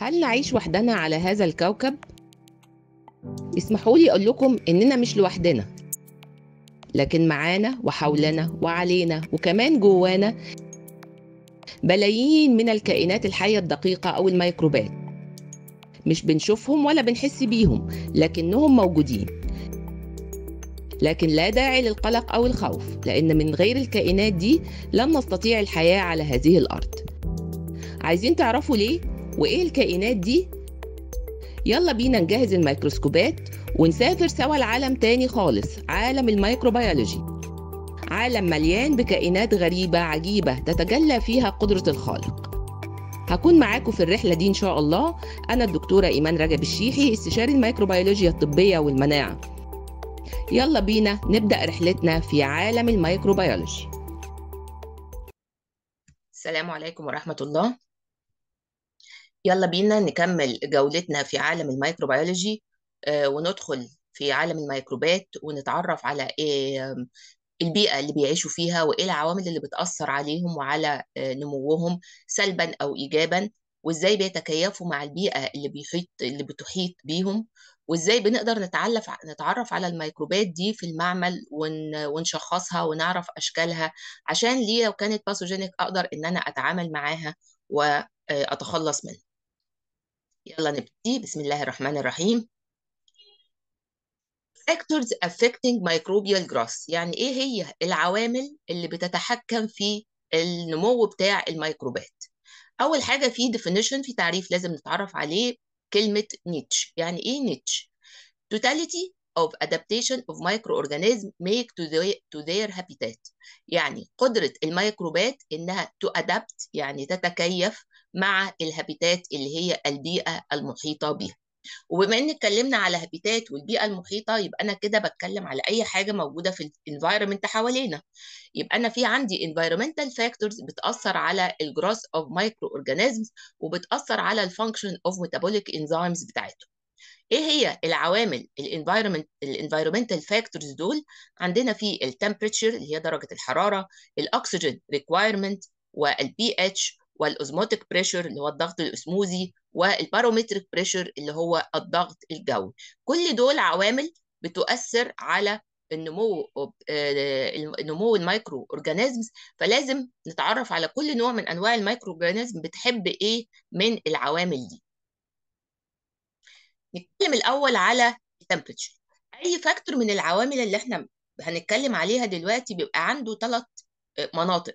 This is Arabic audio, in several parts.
هل نعيش وحدنا على هذا الكوكب؟ اسمحوا لي أقول لكم إننا مش لوحدنا لكن معانا وحولنا وعلينا وكمان جوانا بلايين من الكائنات الحية الدقيقة أو الميكروبات مش بنشوفهم ولا بنحس بيهم لكنهم موجودين لكن لا داعي للقلق أو الخوف لأن من غير الكائنات دي لن نستطيع الحياة على هذه الأرض عايزين تعرفوا ليه؟ وإيه الكائنات دي؟ يلا بينا نجهز الميكروسكوبات ونسافر سوا لعالم تاني خالص عالم الميكروبيولوجي عالم مليان بكائنات غريبة عجيبة تتجلى فيها قدرة الخالق هكون معاكم في الرحلة دي إن شاء الله أنا الدكتورة إيمان رجب الشيحي استشاري الميكروبيولوجيا الطبية والمناعة يلا بينا نبدأ رحلتنا في عالم الميكروبيولوجي السلام عليكم ورحمة الله يلا بينا نكمل جولتنا في عالم الميكروبيولوجي آه، وندخل في عالم الميكروبات ونتعرف على إيه، البيئة اللي بيعيشوا فيها وإيه العوامل اللي بتأثر عليهم وعلى آه، نموهم سلبا أو إيجابا وإزاي بيتكيفوا مع البيئة اللي بيحيط اللي بتحيط بيهم وإزاي بنقدر نتعلف نتعرف على الميكروبات دي في المعمل ونشخصها ونعرف أشكالها عشان ليه لو كانت باثوجينيك أقدر إن أنا أتعامل معاها وأتخلص آه، منها يلا نبتدي بسم الله الرحمن الرحيم factors affecting microbial growth يعني ايه هي العوامل اللي بتتحكم في النمو بتاع الميكروبات اول حاجه في definition في تعريف لازم نتعرف عليه كلمه نيتش يعني ايه نيتش totality of adaptation of microorganisms make to their, to their habitat يعني قدرة الميكروبات إنها to adapt يعني تتكيف مع الهابيتات اللي هي البيئه المحيطه بيها وبما ان اتكلمنا على هابيتات والبيئه المحيطه يبقى انا كده بتكلم على اي حاجه موجوده في الانفايرمنت حوالينا يبقى انا في عندي انفايرمنتال فاكتورز بتاثر على الجراس اوف مايكرو اورجانيزمز وبتاثر على الفانكشن اوف ميتابوليك انزيمز بتاعتهم ايه هي العوامل الانفايرمنت الانفايرمنتال فاكتورز دول عندنا في التمبريتشر اللي هي درجه الحراره الاكسجين ريكوايرمنت والبي اتش والاوزموتيك بريشر اللي هو الضغط الاسموزي والبارومتريك بريشر اللي هو الضغط الجوي كل دول عوامل بتؤثر على النمو آه، آه، نمو المايكرو اورجانيزمز فلازم نتعرف على كل نوع من انواع المايكرو اورجانيزم بتحب ايه من العوامل دي نتكلم الاول على التمبريتشر اي فاكتور من العوامل اللي احنا هنتكلم عليها دلوقتي بيبقى عنده ثلاث آه، مناطق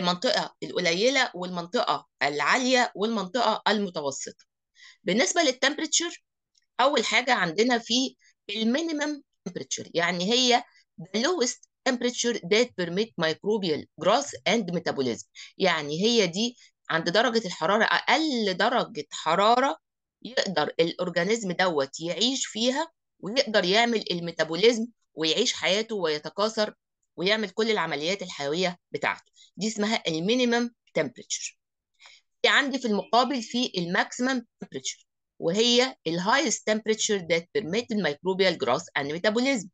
منطقة القليلة والمنطقة العالية والمنطقة المتوسطة بالنسبة للتمبريتشر أول حاجة عندنا في المينيمم تمبريتشر يعني هي the lowest temperature that permit microbial growth and metabolism يعني هي دي عند درجة الحرارة أقل درجة حرارة يقدر الأورجانيزم دوت يعيش فيها ويقدر يعمل الميتابوليزم ويعيش حياته ويتكاثر ويعمل كل العمليات الحيويه بتاعته دي اسمها المينيمم تمبريتشر في عندي في المقابل في الماكسيمم تمبريتشر وهي الهايست تمبريتشر ذات بيرميت الميكروبيال جروث اند ميتابوليزم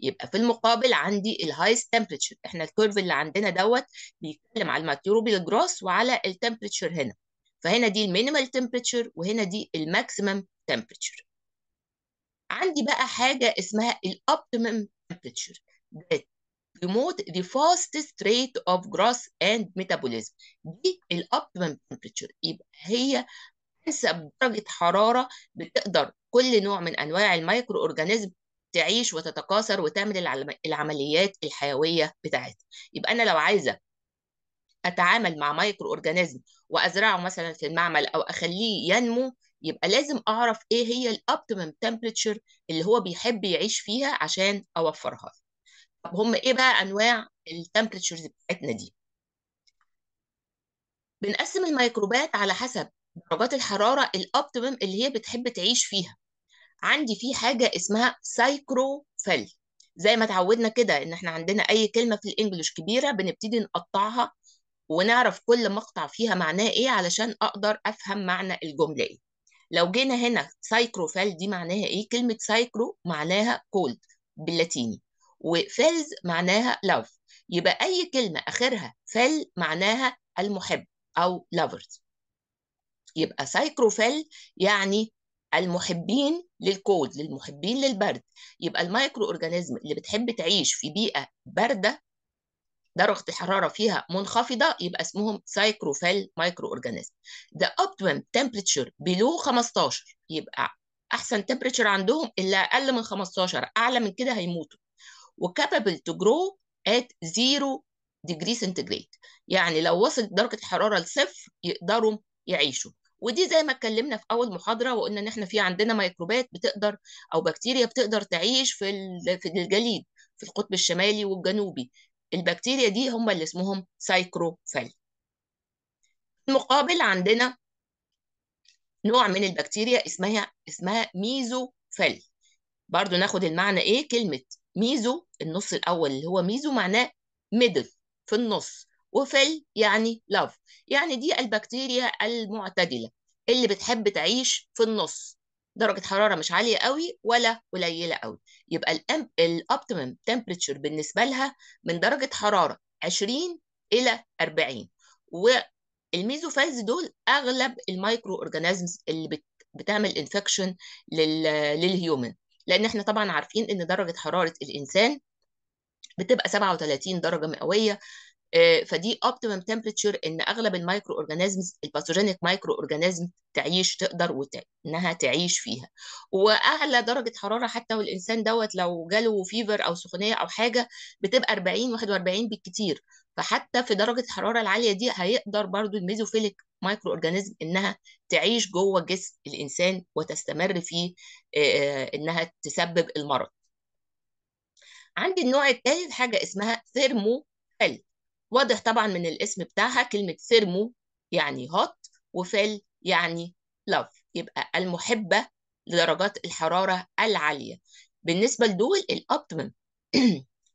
يبقى في المقابل عندي الهايست تمبريتشر احنا الكيرف اللي عندنا دوت بيتكلم على الميكروبيال جروث وعلى التمبريتشر هنا فهنا دي المينيمال تمبريتشر وهنا دي الماكسيمم تمبريتشر عندي بقى حاجه اسمها الاوبتيمم تمبريتشر ذات promote the fastest rate of growth and metabolism دي optimum temperature يبقى هي انسب درجه حراره بتقدر كل نوع من انواع الميكرو اورجانيزم تعيش وتتكاثر وتعمل العمليات الحيويه بتاعتها يبقى انا لو عايزه اتعامل مع مايكرو اورجانيزم وازرعه مثلا في المعمل او اخليه ينمو يبقى لازم اعرف ايه هي الاوبتيمم تمبريتشر اللي هو بيحب يعيش فيها عشان اوفرها له. طب هم ايه بقى انواع التمبريتشرز بتاعتنا دي بنقسم الميكروبات على حسب درجات الحراره الاوبتيمم اللي هي بتحب تعيش فيها عندي في حاجه اسمها سايكروفيل زي ما اتعودنا كده ان احنا عندنا اي كلمه في الانجليش كبيره بنبتدي نقطعها ونعرف كل مقطع فيها معناه ايه علشان اقدر افهم معنى الجمله ايه لو جينا هنا سايكروفيل دي معناها ايه كلمه سايكرو معناها كولد باللاتيني وفلز معناها لاف يبقى أي كلمة آخرها فل معناها المحب أو lovers يبقى سايكروفيل يعني المحبين للكود للمحبين للبرد يبقى المايكرو اورجانيزم اللي بتحب تعيش في بيئه بارده درجه الحراره فيها منخفضه يبقى اسمهم سايكروفيل مايكرو اورجانيزم ذا اوبتيمم تمبريتشر بلو 15 يبقى احسن تمبريتشر عندهم اللي اقل من 15 اعلى من كده هيموتوا وكابابل تو جرو ات زيرو ديجري سنتجريد يعني لو وصلت درجه الحراره لصفر يقدروا يعيشوا ودي زي ما اتكلمنا في اول محاضره وقلنا ان احنا في عندنا ميكروبات بتقدر او بكتيريا بتقدر تعيش في في الجليد في القطب الشمالي والجنوبي البكتيريا دي هم اللي اسمهم سايكروفيل المقابل عندنا نوع من البكتيريا اسمها اسمها ميزوفيل برضو ناخد المعنى ايه كلمه ميزو النص الاول اللي هو ميزو معناه ميدل في النص وفيل يعني لاف يعني دي البكتيريا المعتدله اللي بتحب تعيش في النص درجه حراره مش عاليه قوي ولا قليله قوي يبقى الاوبتيمم تمبريتشر بالنسبه لها من درجه حراره 20 الى 40 والميزوفايلز دول اغلب المايكرو اورجانيزمز اللي بتعمل انفكشن للهيومن لان احنا طبعا عارفين ان درجه حراره الانسان بتبقى 37 درجه مئويه آه، فدي اوبتيمم تمبريتشر ان اغلب المايكرو اورجانيزمز الباثوجينيك مايكرو اورجانيزم تعيش تقدر انها تعيش فيها واعلى درجه حراره حتى والانسان دوت لو جاله فيفر او سخونيه او حاجه بتبقى 40 41 بالكتير فحتى في درجه الحراره العاليه دي هيقدر برضو الميزوفيليك مايكرو اورجانيزم انها تعيش جوه جسم الانسان وتستمر في آه، آه، انها تسبب المرض عندي النوع الثالث حاجه اسمها ثيرمو هيلث واضح طبعا من الاسم بتاعها كلمة ثيرمو يعني هوت وفيل يعني لاف يبقى المحبة لدرجات الحرارة العالية بالنسبة لدول الأبتمم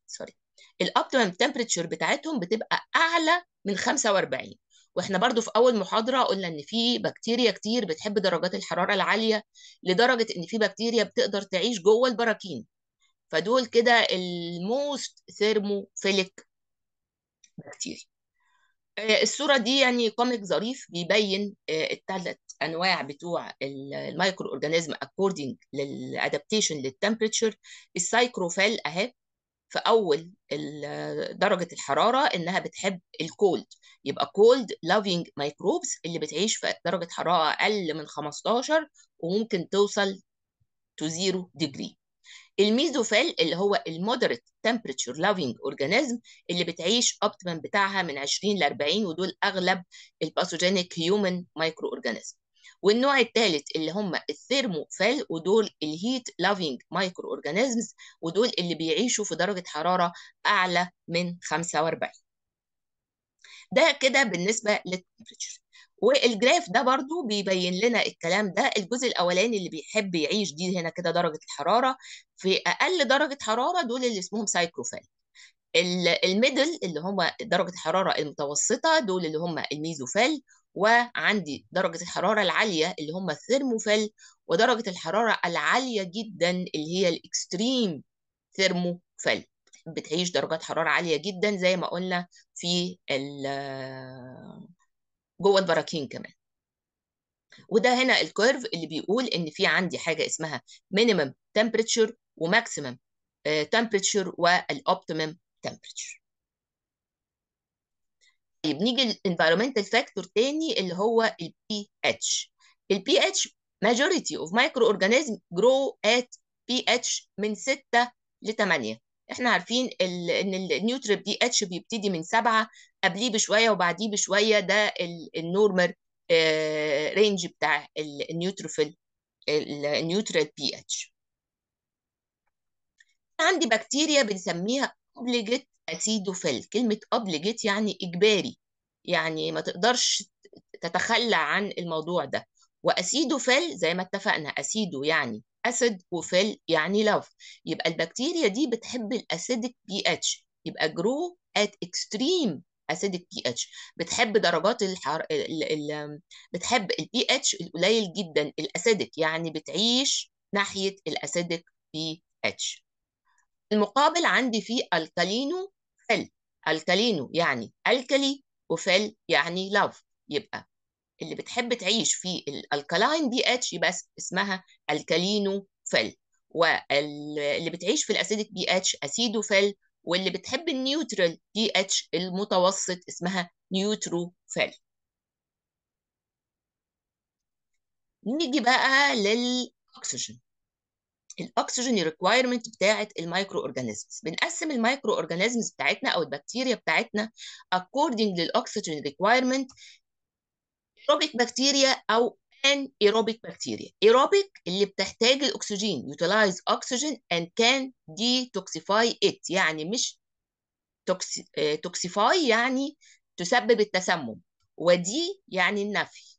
سوري الأبتمم تمبريتشر بتاعتهم بتبقى أعلى من 45 واحنا برضو في اول محاضره قلنا ان في بكتيريا كتير بتحب درجات الحراره العاليه لدرجه ان في بكتيريا بتقدر تعيش جوه البراكين فدول كده الموست ثيرموفيليك كتير آه، الصورة دي يعني كوميك ظريف بيبين آه، الثلاث أنواع بتوع المايكرو أورجانيزم اكوردنج للأدابتيشن للتمبريتشر السايكروفيل أهي في أول درجة الحرارة إنها بتحب الكولد يبقى كولد لافينج مايكروبس اللي بتعيش في درجة حرارة أقل من 15 وممكن توصل تو زيرو ديجري الميزوفيل اللي هو المودريت تمبريتشر لافينج اورجانيزم اللي بتعيش اوبتيمم بتاعها من 20 ل 40 ودول اغلب الباثوجينيك هيومن مايكرو اورجانيزم والنوع الثالث اللي هم الثيرموفيل ودول الهيت لافينج مايكرو اورجانيزمز ودول اللي بيعيشوا في درجه حراره اعلى من 45 ده كده بالنسبه للتمبريتشر والجراف ده برضو بيبين لنا الكلام ده الجزء الاولاني اللي بيحب يعيش دي هنا كده درجه الحراره في اقل درجه حراره دول اللي اسمهم سايكروفيل الميدل اللي هم درجه الحراره المتوسطه دول اللي هم الميزوفيل وعندي درجه الحراره العاليه اللي هم الثيرموفيل ودرجه الحراره العاليه جدا اللي هي الاكستريم ثيرموفيل بتعيش درجات حراره عاليه جدا زي ما قلنا في جوه البراكين كمان وده هنا الكيرف اللي بيقول ان في عندي حاجه اسمها مينيمم تمبريتشر وماكسيمم تمبريتشر والاوبتيمم تمبريتشر طيب نيجي الانفيرومنتال فاكتور تاني اللي هو البي اتش البي اتش majority of microorganisms grow at pH من 6 ل 8 احنا عارفين ال ان النيوتريب دي اتش بيبتدي من سبعة قبليه بشويه وبعديه بشويه ده النورمال رينج آه، بتاع النيوتروفيل النيوترال بي اتش عندي بكتيريا بنسميها اوبليجيت اسيدوفيل كلمه اوبليجيت يعني اجباري يعني ما تقدرش تتخلى عن الموضوع ده واسيدوفيل زي ما اتفقنا اسيدو يعني اسيد وفيل يعني لاف يبقى البكتيريا دي بتحب الاسيدك بي اتش يبقى جرو ات اكستريم اسيدك بي اتش بتحب درجات الحر... ال... ال... بتحب البي اتش القليل جدا الاسيدك يعني بتعيش ناحيه الاسيدك بي اتش المقابل عندي فيه الكالينو فيل الكالينو يعني الكالي وفيل يعني لاف يبقى اللي بتحب تعيش في الالكالاين بي اتش يبقى اسمها الكالينوفيل واللي بتعيش في الاسيدك بي اتش اسيدوفيل واللي بتحب النيوترال بي اتش المتوسط اسمها نيوتروفيل نيجي بقى للاكسجين الاكسجين ريكوايرمنت بتاعه المايكرو اورجانيزمز بنقسم المايكرو اورجانيزمز بتاعتنا او البكتيريا بتاعتنا اكوردنج للاكسجين ريكوايرمنت ايروبيك بكتيريا او ان ايروبيك بكتيريا ايروبيك اللي بتحتاج الاكسجين يوتيلايز اكسجين and كان detoxify it يعني مش توكسيفاي آه، يعني تسبب التسمم ودي يعني النفي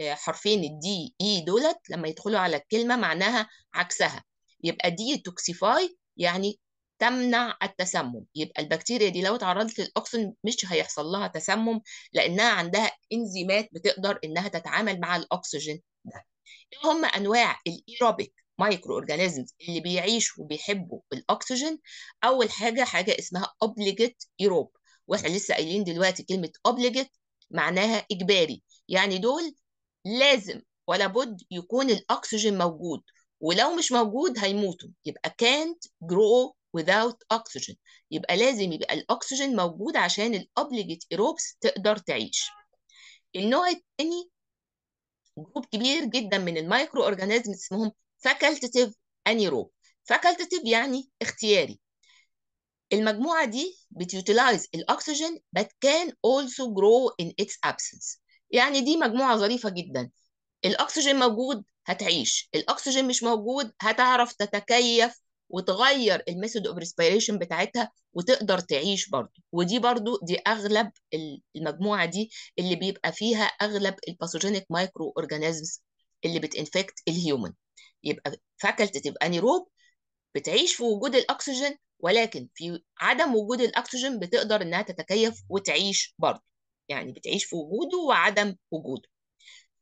آه، حرفين الدي اي e دولت لما يدخلوا على الكلمه معناها عكسها يبقى دي توكسيفاي يعني تمنع التسمم يبقى البكتيريا دي لو اتعرضت للاكسجين مش هيحصل لها تسمم لانها عندها انزيمات بتقدر انها تتعامل مع الاكسجين ده ايه هم انواع الايروبيك مايكرو اورجانيزمز اللي بيعيشوا وبيحبوا الاكسجين اول حاجه حاجه اسمها اوبليجيت ايروب واحنا لسه قايلين دلوقتي كلمه اوبليجيت معناها اجباري يعني دول لازم ولا بد يكون الاكسجين موجود ولو مش موجود هيموتوا يبقى كانت جرو without oxygen يبقى لازم يبقى الاكسجين موجود عشان الابليجيت ايروبس تقدر تعيش النوع الثاني جروب كبير جدا من المايكرو اورجانيزم اسمهم فاكلتيف انيروب فاكلتيف يعني اختياري المجموعة دي بتيوتيلايز الأكسجين but can also grow in its absence يعني دي مجموعة ظريفة جدا الأكسجين موجود هتعيش الأكسجين مش موجود هتعرف تتكيف وتغير الميثود اوف ريسبيريشن بتاعتها وتقدر تعيش برضه ودي برضه دي اغلب المجموعه دي اللي بيبقى فيها اغلب الباثوجينيك مايكرو اورجانيزمز اللي بتنفكت الهيومن يبقى فاكلتي تبقى نيروب بتعيش في وجود الاكسجين ولكن في عدم وجود الاكسجين بتقدر انها تتكيف وتعيش برضه يعني بتعيش في وجوده وعدم وجوده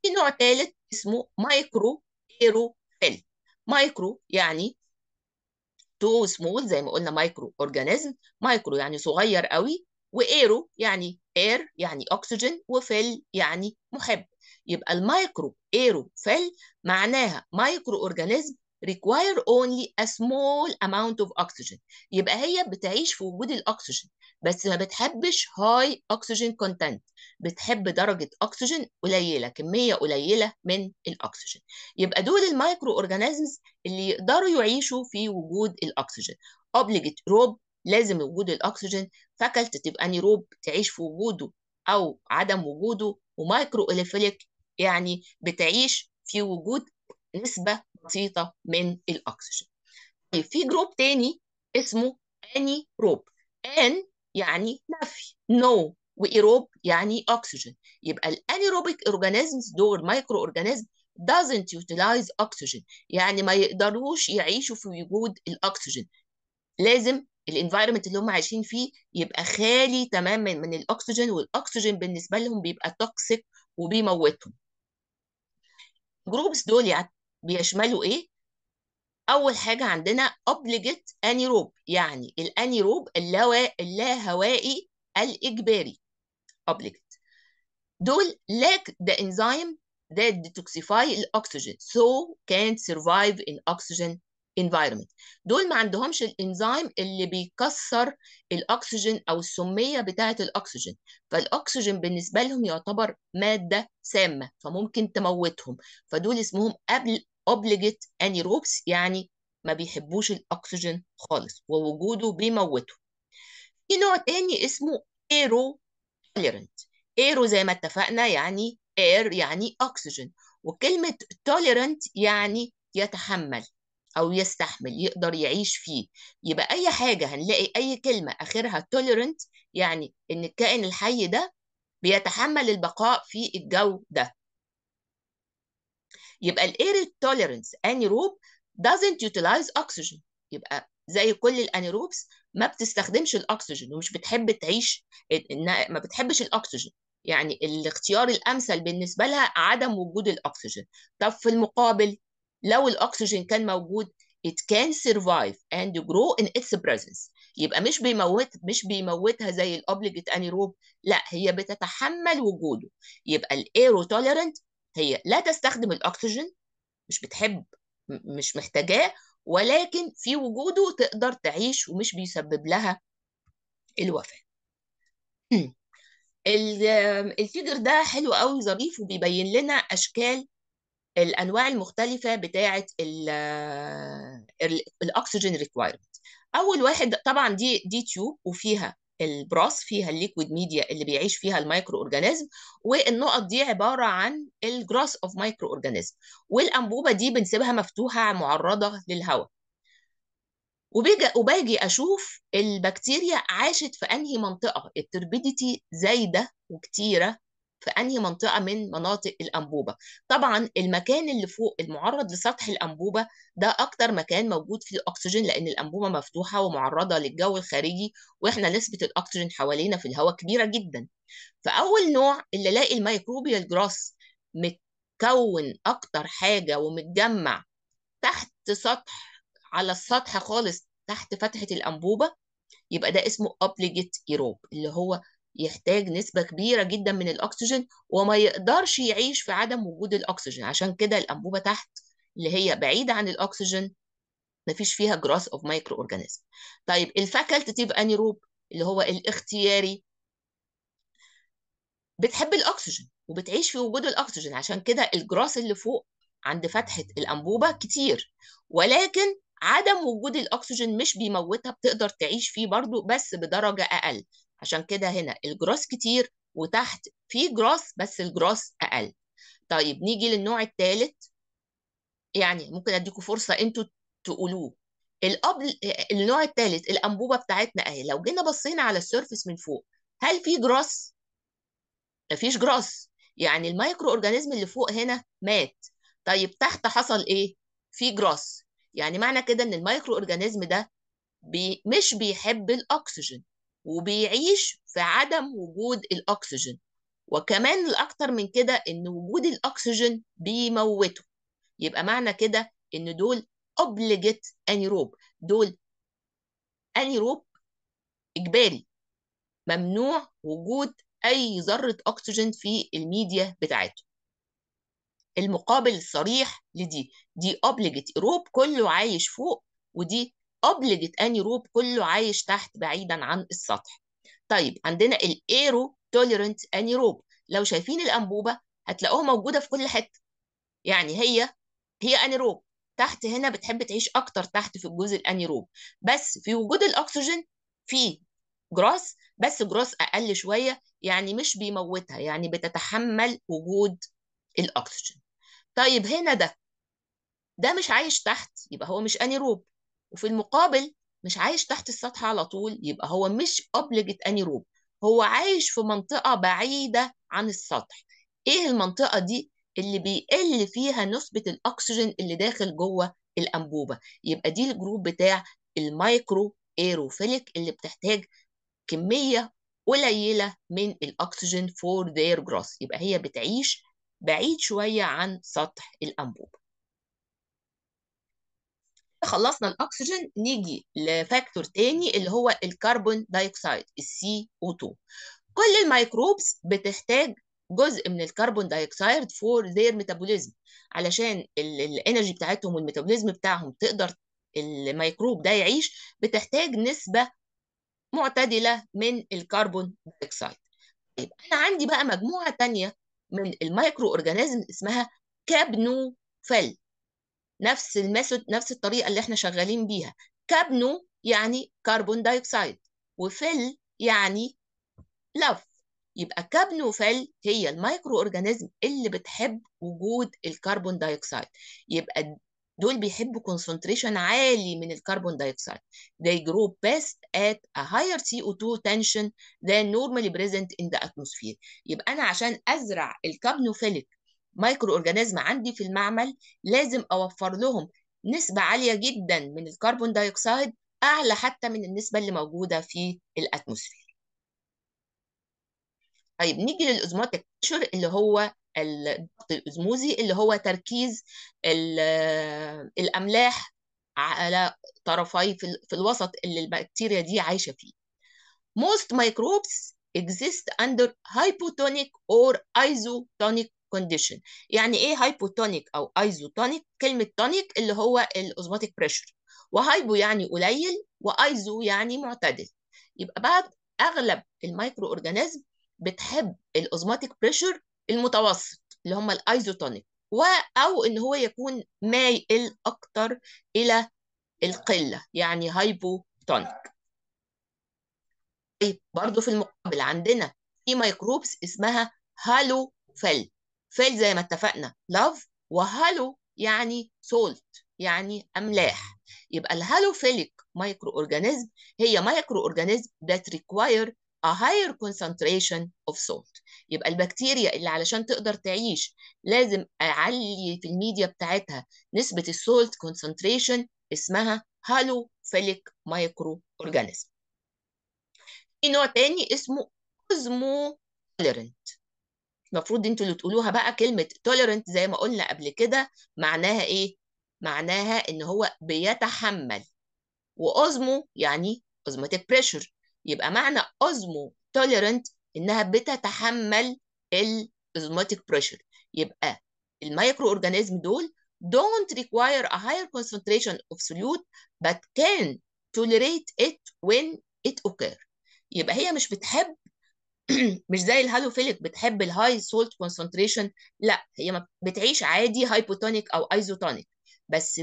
في نوع ثالث اسمه مايكرو ايروفيل مايكرو يعني تو سمول زي ما قلنا مايكرو اورجانيزم مايكرو يعني صغير قوي وايرو يعني اير يعني اكسجين وفيل يعني محب يبقى المايكرو ايرو فيل معناها مايكرو اورجانيزم require only a small amount of oxygen يبقى هي بتعيش في وجود الاكسجين بس ما بتحبش high oxygen content بتحب درجة أكسجين قليلة كمية قليلة من الأكسجين يبقى دول المايكرو أورجانيزمز اللي يقدروا يعيشوا في وجود الأكسجين اوبليجيت روب لازم وجود الأكسجين فاكلت تبقى نيروب تعيش في وجوده أو عدم وجوده ومايكرو إليفيليك يعني بتعيش في وجود نسبة بسيطه من الاكسجين طيب في جروب تاني اسمه اني روب ان يعني نفي نو no. وايروب يعني اكسجين يبقى الانيروبيك اورجانيزمز دول مايكرو اورجانيزم doesn't utilize oxygen يعني ما يقدروش يعيشوا في وجود الاكسجين لازم الانفايرمنت اللي هم عايشين فيه يبقى خالي تماما من الاكسجين والاكسجين بالنسبه لهم بيبقى توكسيك وبيموتهم جروبس دول يعني بيشملوا ايه اول حاجه عندنا obligate انيروب يعني الانيروب اللاهوائي الاجباري obligate دول لاك ذا إنزيم ذات ديتوكسيفاي الاكسجين so كانت survive in oxygen environment دول ما عندهمش الانزيم اللي بيكسر الاكسجين او السميه بتاعه الاكسجين فالاكسجين بالنسبه لهم يعتبر ماده سامه فممكن تموتهم فدول اسمهم obligate anaerobes يعني ما بيحبوش الاكسجين خالص ووجوده بيموته في نوع تاني اسمه aero tolerant aero زي ما اتفقنا يعني air يعني اكسجين وكلمه tolerant يعني يتحمل او يستحمل يقدر يعيش فيه يبقى اي حاجه هنلاقي اي كلمه اخرها tolerant يعني ان الكائن الحي ده بيتحمل البقاء في الجو ده يبقى الاير توليرنس انيروب doesn't utilize oxygen يبقى زي كل الانيروبس ما بتستخدمش الاكسجين ومش بتحب تعيش ما بتحبش الاكسجين يعني الاختيار الامثل بالنسبه لها عدم وجود الاكسجين طب في المقابل لو الاكسجين كان موجود it can survive and grow in its presence يبقى مش بيموت مش بيموتها زي الأوبليجيت انيروب لا هي بتتحمل وجوده يبقى الايرو توليرنت هي لا تستخدم الأكسجين مش بتحب مش محتاجاه ولكن في وجوده تقدر تعيش ومش بيسبب لها الوفاة الفيجر ده حلو قوي ظريف وبيبين لنا أشكال الأنواع المختلفة بتاعة الأكسجين ريكوايرمنت أول واحد طبعا دي دي تيوب وفيها البراس فيها الليكويد ميديا اللي بيعيش فيها المايكرو اورجانيزم والنقط دي عباره عن الجراس اوف مايكرو اورجانيزم والانبوبه دي بنسيبها مفتوحه معرضه للهواء وباجي اشوف البكتيريا عاشت في انهي منطقه التربيديتي زايده وكتيره في انهي منطقه من مناطق الانبوبه طبعا المكان اللي فوق المعرض لسطح الانبوبه ده اكتر مكان موجود فيه الاكسجين لان الانبوبه مفتوحه ومعرضه للجو الخارجي واحنا نسبه الاكسجين حوالينا في الهواء كبيره جدا فاول نوع اللي لاقي الميكروبيال جراس متكون اكتر حاجه ومتجمع تحت سطح على السطح خالص تحت فتحه الانبوبه يبقى ده اسمه ابليجيت ايروب اللي هو يحتاج نسبة كبيرة جدا من الأكسجين وما يقدرش يعيش في عدم وجود الأكسجين عشان كده الأنبوبة تحت اللي هي بعيدة عن الأكسجين مفيش فيها جراس أوف مايكرو أورجانيزم طيب الفاكلتيف أنيروب اللي هو الاختياري بتحب الأكسجين وبتعيش في وجود الأكسجين عشان كده الجراس اللي فوق عند فتحة الأنبوبة كتير ولكن عدم وجود الأكسجين مش بيموتها بتقدر تعيش فيه برضو بس بدرجة أقل عشان كده هنا الجراس كتير وتحت في جراس بس الجراس اقل طيب نيجي للنوع الثالث يعني ممكن اديكم فرصه انتوا تقولوه الابل النوع الثالث الانبوبه بتاعتنا اهي لو جينا بصينا على السيرفس من فوق هل في جراس مفيش جراس يعني المايكرو اورجانيزم اللي فوق هنا مات طيب تحت حصل ايه في جراس يعني معنى كده ان المايكرو اورجانيزم ده بي مش بيحب الاكسجين وبيعيش في عدم وجود الأكسجين وكمان الأكتر من كده إن وجود الأكسجين بيموته يبقى معنى كده إن دول obligate أنيروب دول أنيروب إجباري ممنوع وجود أي ذرة أكسجين في الميديا بتاعته المقابل الصريح لدي دي obligate إيروب كله عايش فوق ودي obligate انيروب كله عايش تحت بعيدا عن السطح طيب عندنا الايرو توليرنت انيروب لو شايفين الانبوبه هتلاقوها موجوده في كل حته يعني هي هي انيروب تحت هنا بتحب تعيش اكتر تحت في الجزء الانيروب بس في وجود الاكسجين في جراس بس جراس اقل شويه يعني مش بيموتها يعني بتتحمل وجود الاكسجين طيب هنا ده ده مش عايش تحت يبقى هو مش انيروب وفي المقابل مش عايش تحت السطح على طول يبقى هو مش أني روب هو عايش في منطقة بعيدة عن السطح ايه المنطقة دي اللي بيقل فيها نسبة الأكسجين اللي داخل جوه الأنبوبة يبقى دي الجروب بتاع المايكرو ايروفيليك اللي بتحتاج كمية قليلة من الأكسجين فور دير growth يبقى هي بتعيش بعيد شوية عن سطح الأنبوبة خلصنا الاكسجين نيجي لفاكتور تاني اللي هو الكربون دايوكسيد السي او 2 كل الميكروبس بتحتاج جزء من الكربون دايوكسيد فور ذير ميتابوليزم علشان الانرجي بتاعتهم والميتابوليزم بتاعهم تقدر الميكروب ده يعيش بتحتاج نسبه معتدله من الكربون دايوكسيد طيب انا عندي بقى مجموعه تانية من الميكرو اورجانيزم اسمها كابنوفيل نفس الميثود نفس الطريقه اللي احنا شغالين بيها كابنو يعني كربون دايوكسيد وفل يعني لف يبقى كابنو فل هي المايكرو اورجانيزم اللي بتحب وجود الكربون دايوكسيد يبقى دول بيحبوا كونسنتريشن عالي من الكربون دايوكسيد they grow best at a higher CO2 tension than normally present in the atmosphere يبقى انا عشان ازرع الكابنوفيليك مايكرو اورجانيزم عندي في المعمل لازم اوفر لهم نسبه عاليه جدا من الكربون دايوكسيد اعلى حتى من النسبه اللي موجوده في الاتموسفير طيب نيجي للاوزموتيك بريشر اللي هو الضغط الاوزموزي اللي هو تركيز آه، الاملاح على طرفي في الوسط اللي البكتيريا دي عايشه فيه most microbes exist under hypotonic or isotonic كونديشن يعني ايه هايبوتونيك او ايزوتونيك كلمه تونيك اللي هو الاوزماتيك بريشر وهايبو يعني قليل وايزو يعني معتدل يبقى بعد اغلب المايكرو اورجانيزم بتحب الاوزماتيك بريشر المتوسط اللي هم الايزوتونيك و او ان هو يكون مايل اكتر الى القله يعني هايبوتونيك طيب برضه في المقابل عندنا في مايكروبس اسمها هالو فيل زي ما اتفقنا لاف وهالو يعني سولت يعني املاح يبقى الهالوفيليك مايكرو اورجانيزم هي مايكرو اورجانيزم ذات require a higher concentration of salt يبقى البكتيريا اللي علشان تقدر تعيش لازم اعلي في الميديا بتاعتها نسبه السولت concentration اسمها هالوفيليك مايكرو اورجانيزم في نوع تاني اسمه اوزمو توليرنت المفروض انتوا اللي تقولوها بقى كلمه tolerant زي ما قلنا قبل كده معناها ايه معناها ان هو بيتحمل واوزمو يعني اوزماتيك بريشر يبقى معنى اوزمو tolerant انها بتتحمل الاوزماتيك بريشر يبقى المايكرو اورجانيزم دول don't require a higher concentration of solute but can tolerate it when it occurs يبقى هي مش بتحب مش زي الهالوفيليك بتحب الهاي سولت كونسنتريشن لا هي بتعيش عادي هايبوتونيك او ايزوتونيك بس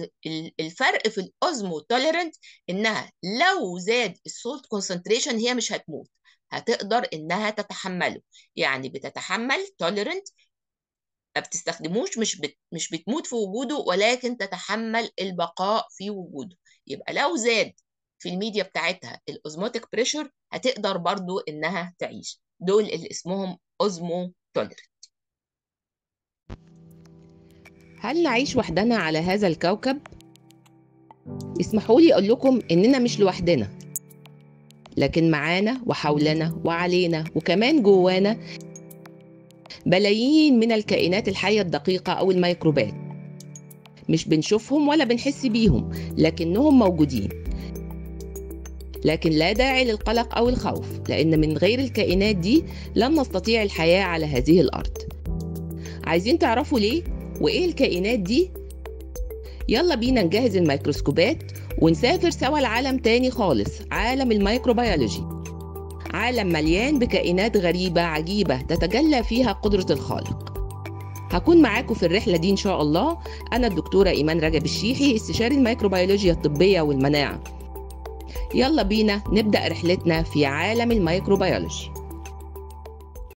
الفرق في الاوزمو توليرنت انها لو زاد السولت كونسنتريشن هي مش هتموت هتقدر انها تتحمله يعني بتتحمل توليرنت ما بتستخدموش مش بت... مش بتموت في وجوده ولكن تتحمل البقاء في وجوده يبقى لو زاد في الميديا بتاعتها الاوزموتيك بريشر هتقدر برضو انها تعيش دول اللي اسمهم اوزمو توليرنت هل نعيش وحدنا على هذا الكوكب؟ اسمحوا لي أقول لكم إننا مش لوحدنا لكن معانا وحولنا وعلينا وكمان جوانا بلايين من الكائنات الحية الدقيقة أو الميكروبات مش بنشوفهم ولا بنحس بيهم لكنهم موجودين لكن لا داعي للقلق أو الخوف لأن من غير الكائنات دي لن نستطيع الحياة على هذه الأرض عايزين تعرفوا ليه وإيه الكائنات دي؟ يلا بينا نجهز الميكروسكوبات ونسافر سوا لعالم تاني خالص عالم الميكروبيولوجي عالم مليان بكائنات غريبة عجيبة تتجلى فيها قدرة الخالق هكون معاكم في الرحلة دي إن شاء الله أنا الدكتورة إيمان رجب الشيحي استشاري الميكروبيولوجيا الطبية والمناعة يلا بينا نبدأ رحلتنا في عالم الميكروبيولوجي